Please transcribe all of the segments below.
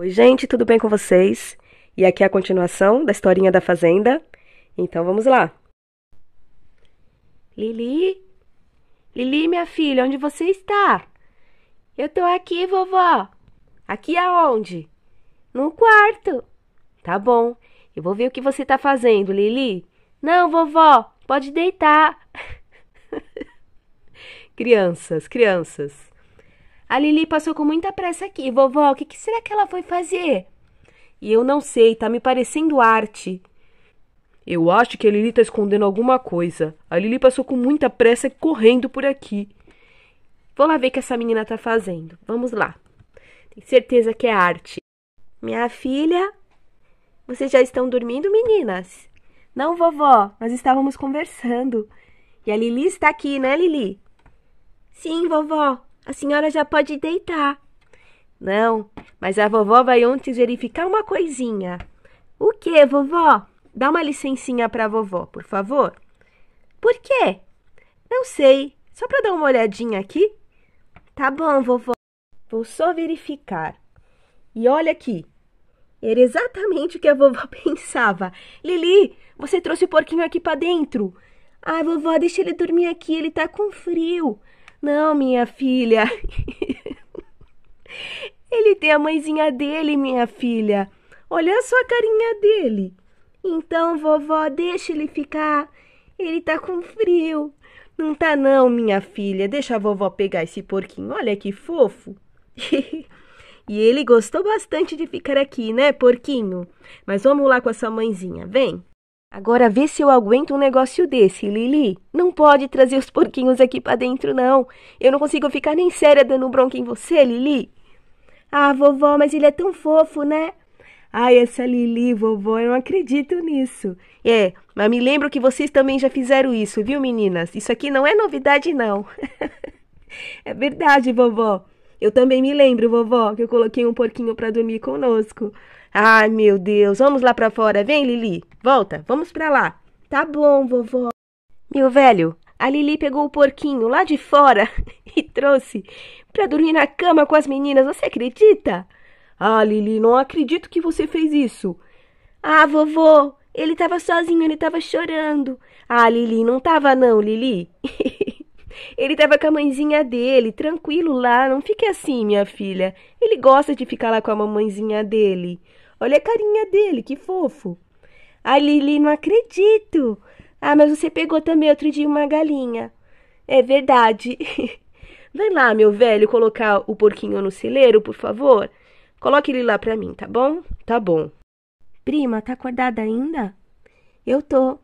Oi, gente, tudo bem com vocês? E aqui é a continuação da historinha da fazenda. Então vamos lá. Lili? Lili, minha filha, onde você está? Eu tô aqui, vovó. Aqui aonde? No quarto. Tá bom. Eu vou ver o que você tá fazendo, Lili. Não, vovó, pode deitar. crianças, crianças. A Lili passou com muita pressa aqui. Vovó, o que, que será que ela foi fazer? E eu não sei, tá me parecendo arte. Eu acho que a Lili tá escondendo alguma coisa. A Lili passou com muita pressa correndo por aqui. Vou lá ver o que essa menina tá fazendo. Vamos lá. Tenho certeza que é arte. Minha filha, vocês já estão dormindo, meninas? Não, vovó, nós estávamos conversando. E a Lili está aqui, né, Lili? Sim, vovó. A senhora já pode deitar. Não, mas a vovó vai ontem verificar uma coisinha. O que, vovó? Dá uma licencinha para a vovó, por favor. Por quê? Não sei. Só para dar uma olhadinha aqui. Tá bom, vovó. Vou só verificar. E olha aqui. Era exatamente o que a vovó pensava. Lili, você trouxe o porquinho aqui para dentro. Ai, vovó, deixa ele dormir aqui, ele tá com frio. Não, minha filha. Ele tem a mãezinha dele, minha filha. Olha só a carinha dele. Então, vovó, deixa ele ficar. Ele tá com frio. Não tá não, minha filha. Deixa a vovó pegar esse porquinho. Olha que fofo. e ele gostou bastante de ficar aqui, né, porquinho? Mas vamos lá com a sua mãezinha. Vem. Agora vê se eu aguento um negócio desse, Lili. Não pode trazer os porquinhos aqui para dentro, não. Eu não consigo ficar nem séria dando bronca em você, Lili. Ah, vovó, mas ele é tão fofo, né? Ai, essa Lili, vovó, eu não acredito nisso. É, mas me lembro que vocês também já fizeram isso, viu, meninas? Isso aqui não é novidade, não. é verdade, vovó. Eu também me lembro, vovó, que eu coloquei um porquinho para dormir conosco. Ai, meu Deus, vamos lá para fora, vem, Lili. Volta, vamos para lá. Tá bom, vovó. Meu velho, a Lili pegou o porquinho lá de fora e trouxe para dormir na cama com as meninas, você acredita? Ah, Lili, não acredito que você fez isso. Ah, vovô, ele estava sozinho, ele estava chorando. Ah, Lili, não estava não, Lili. ele estava com a mãezinha dele, tranquilo lá, não fique assim, minha filha. Ele gosta de ficar lá com a mamãezinha dele. Olha a carinha dele, que fofo. A Lili, não acredito. Ah, mas você pegou também outro dia uma galinha. É verdade. Vai lá, meu velho, colocar o porquinho no celeiro, por favor. Coloque ele lá pra mim, tá bom? Tá bom. Prima, tá acordada ainda? Eu tô.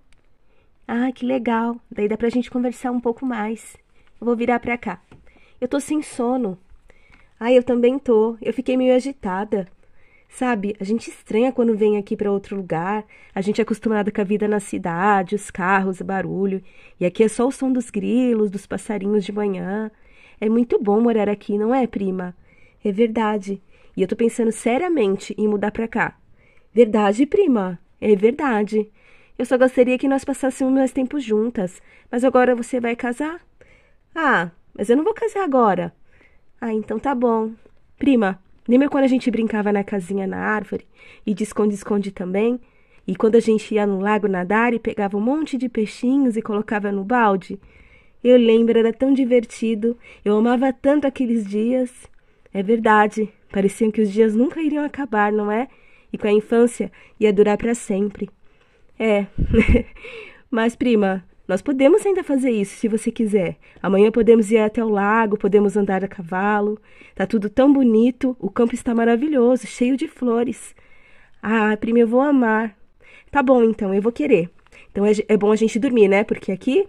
Ah, que legal. Daí dá pra gente conversar um pouco mais. Eu vou virar pra cá. Eu tô sem sono. Ah, eu também tô. Eu fiquei meio agitada. Sabe, a gente estranha quando vem aqui para outro lugar. A gente é acostumado com a vida na cidade, os carros, o barulho. E aqui é só o som dos grilos, dos passarinhos de manhã. É muito bom morar aqui, não é, prima? É verdade. E eu tô pensando seriamente em mudar pra cá. Verdade, prima? É verdade. Eu só gostaria que nós passássemos mais tempo juntas. Mas agora você vai casar? Ah, mas eu não vou casar agora. Ah, então tá bom. Prima, Lembra quando a gente brincava na casinha na árvore e de esconde-esconde também? E quando a gente ia no lago nadar e pegava um monte de peixinhos e colocava no balde? Eu lembro, era tão divertido, eu amava tanto aqueles dias. É verdade, pareciam que os dias nunca iriam acabar, não é? E com a infância ia durar para sempre. É. Mas, prima, nós podemos ainda fazer isso se você quiser. Amanhã podemos ir até o lago, podemos andar a cavalo. Tá tudo tão bonito, o campo está maravilhoso, cheio de flores. Ah, prima, eu vou amar. Tá bom, então, eu vou querer. Então é, é bom a gente dormir, né? Porque aqui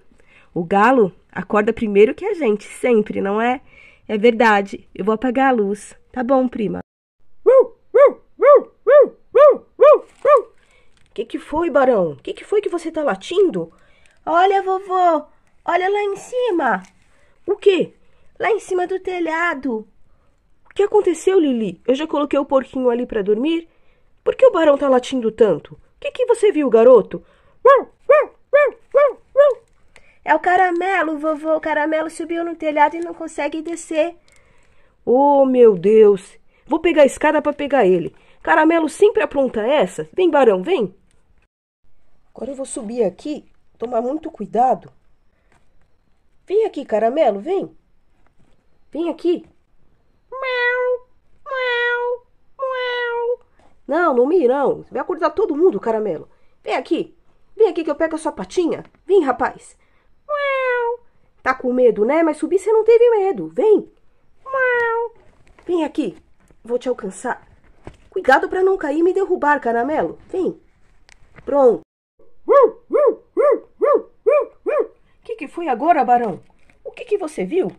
o galo acorda primeiro que a gente, sempre, não é? É verdade. Eu vou apagar a luz. Tá bom, prima. O que, que foi, Barão? O que, que foi que você tá latindo? Olha, vovô, olha lá em cima. O quê? Lá em cima do telhado. O que aconteceu, Lili? Eu já coloquei o porquinho ali para dormir. Por que o barão tá latindo tanto? O que, que você viu, garoto? É o caramelo, vovô. O caramelo subiu no telhado e não consegue descer. Oh, meu Deus! Vou pegar a escada para pegar ele. Caramelo sempre apronta essa. Vem, barão, vem. Agora eu vou subir aqui Tomar muito cuidado. Vem aqui, caramelo, vem. Vem aqui. Meu, meu, meu. Não, não me irão. Você vai acordar todo mundo, caramelo. Vem aqui. Vem aqui que eu pego a sua patinha. Vem, rapaz. Meu. Tá com medo, né? Mas subir você não teve medo. Vem. Meu. Vem aqui. Vou te alcançar. Cuidado para não cair e me derrubar, caramelo. Vem. Pronto. Uh! que, que foi agora, barão? O que, que você viu?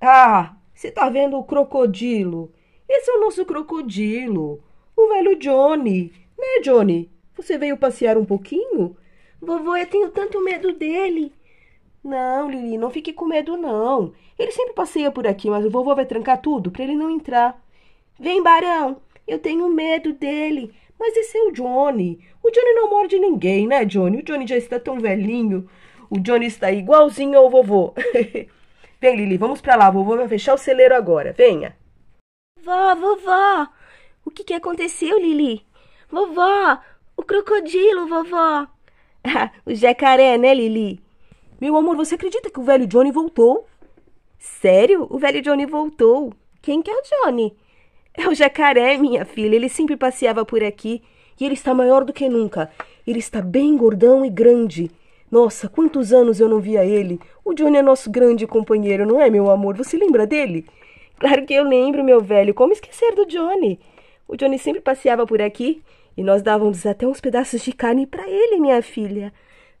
Ah, você tá vendo o crocodilo? Esse é o nosso crocodilo, o velho Johnny. Né, Johnny? Você veio passear um pouquinho? Vovô, eu tenho tanto medo dele. Não, Lili, não fique com medo, não. Ele sempre passeia por aqui, mas o vovô vai trancar tudo para ele não entrar. Vem, Barão, eu tenho medo dele. Mas esse é o Johnny. O Johnny não morde ninguém, né, Johnny? O Johnny já está tão velhinho. O Johnny está igualzinho ao vovô. Vem, Lili, vamos para lá. Vovô vai fechar o celeiro agora. Venha. Vó, vovó. O que, que aconteceu, Lili? Vovó, o crocodilo, vovó. o jacaré, né, Lili? Meu amor, você acredita que o velho Johnny voltou? Sério? O velho Johnny voltou. Quem que é o Johnny? É o jacaré, minha filha. Ele sempre passeava por aqui e ele está maior do que nunca. Ele está bem gordão e grande. Nossa, quantos anos eu não via ele. O Johnny é nosso grande companheiro, não é, meu amor? Você lembra dele? Claro que eu lembro, meu velho. Como esquecer do Johnny? O Johnny sempre passeava por aqui e nós dávamos até uns pedaços de carne para ele, minha filha.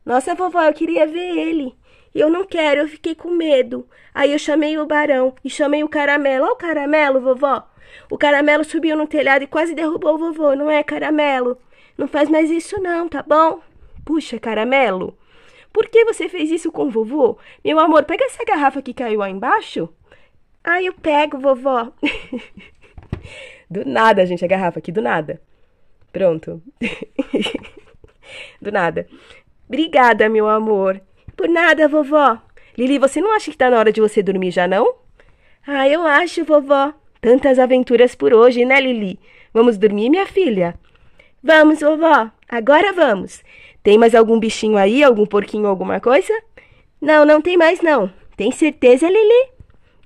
Nossa, vovó, eu queria ver ele. Eu não quero, eu fiquei com medo. Aí eu chamei o barão e chamei o caramelo. Ó, o caramelo, vovó. O caramelo subiu no telhado e quase derrubou o vovô, não é, caramelo? Não faz mais isso, não, tá bom? Puxa, caramelo. Por que você fez isso com o vovô? Meu amor, pega essa garrafa que caiu aí embaixo. Ah, eu pego, vovó. do nada, gente, a garrafa aqui, do nada. Pronto. do nada. Obrigada, meu amor. Por nada, vovó. Lili, você não acha que tá na hora de você dormir já, não? Ah, eu acho, vovó. Tantas aventuras por hoje, né, Lili? Vamos dormir, minha filha? Vamos, vovó. Agora vamos. Tem mais algum bichinho aí? Algum porquinho, alguma coisa? Não, não tem mais não. Tem certeza, Lili?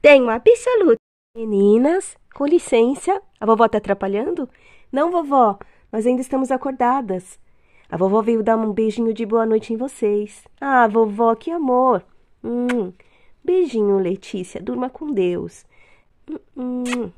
Tenho absoluta. Meninas, com licença. A vovó tá atrapalhando? Não, vovó. Nós ainda estamos acordadas. A vovó veio dar um beijinho de boa noite em vocês. Ah, vovó, que amor. Hum. Beijinho, Letícia. Durma com Deus. Hum. hum.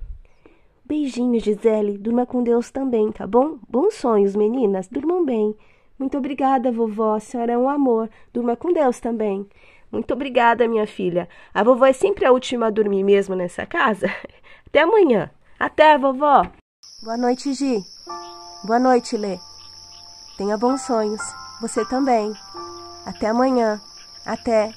Beijinho, Gisele. Durma com Deus também, tá bom? Bons sonhos, meninas. Durmam bem. Muito obrigada, vovó. A senhora é um amor. Durma com Deus também. Muito obrigada, minha filha. A vovó é sempre a última a dormir mesmo nessa casa. Até amanhã. Até, vovó. Boa noite, Gi. Boa noite, Lê. Tenha bons sonhos. Você também. Até amanhã. Até.